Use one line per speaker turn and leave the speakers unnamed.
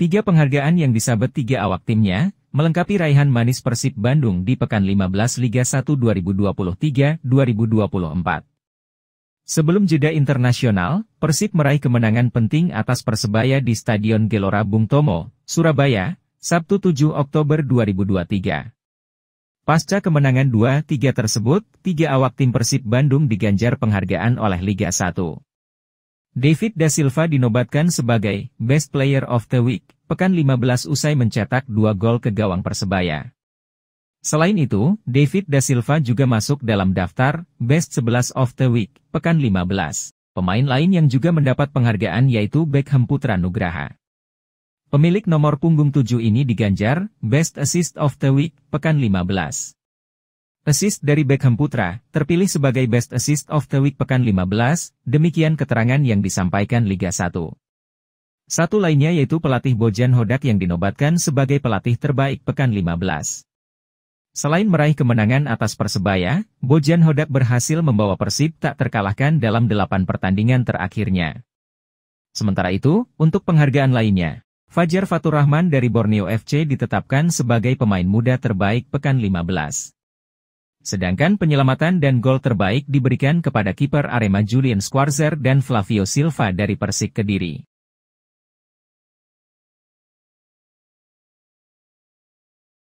Tiga penghargaan yang disabet tiga awak timnya, melengkapi raihan manis Persib Bandung di pekan 15 Liga 1 2023-2024. Sebelum jeda internasional, Persib meraih kemenangan penting atas Persebaya di Stadion Gelora Bung Tomo, Surabaya, Sabtu 7 Oktober 2023. Pasca kemenangan 2-3 tersebut, tiga awak tim Persib Bandung diganjar penghargaan oleh Liga 1. David Da Silva dinobatkan sebagai Best Player of the Week, pekan 15 usai mencetak dua gol ke gawang Persebaya. Selain itu, David Da Silva juga masuk dalam daftar Best 11 of the Week, pekan 15. Pemain lain yang juga mendapat penghargaan yaitu Beckham Putra Nugraha. Pemilik nomor punggung 7 ini diganjar Best Assist of the Week, pekan 15. Assist dari Beckham Putra, terpilih sebagai Best Assist of the Week Pekan 15, demikian keterangan yang disampaikan Liga 1. Satu lainnya yaitu pelatih Bojan Hodak yang dinobatkan sebagai pelatih terbaik Pekan 15. Selain meraih kemenangan atas Persebaya, Bojan Hodak berhasil membawa Persib tak terkalahkan dalam delapan pertandingan terakhirnya. Sementara itu, untuk penghargaan lainnya, Fajar Faturrahman dari Borneo FC ditetapkan sebagai pemain muda terbaik Pekan 15. Sedangkan penyelamatan dan gol terbaik diberikan kepada kiper Arema Julian Squarzer dan Flavio Silva dari Persik Kediri.